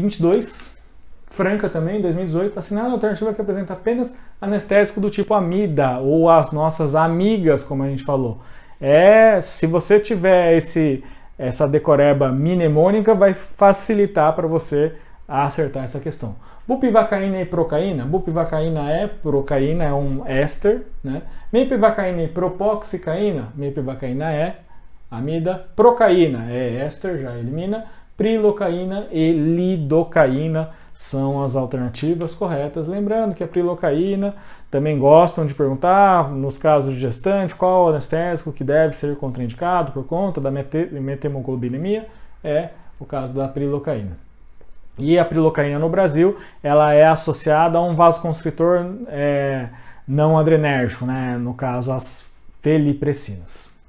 22, Franca também, 2018, assinala a alternativa que apresenta apenas anestésico do tipo amida ou as nossas amigas, como a gente falou. É, se você tiver esse essa decoreba mnemônica vai facilitar para você acertar essa questão. Bupivacaína e procaína. Bupivacaína é procaína, é um éster, né? Mepivacaína e propoxicaína. Mepivacaína é amida. Procaína é éster, já elimina. Prilocaína e lidocaína são as alternativas corretas. Lembrando que a prilocaína também gostam de perguntar, nos casos de gestante, qual anestésico que deve ser contraindicado por conta da metemoglobinemia é o caso da prilocaína. E a prilocaína no Brasil, ela é associada a um vasoconstritor é, não adrenérgico, né? no caso as felipressinas.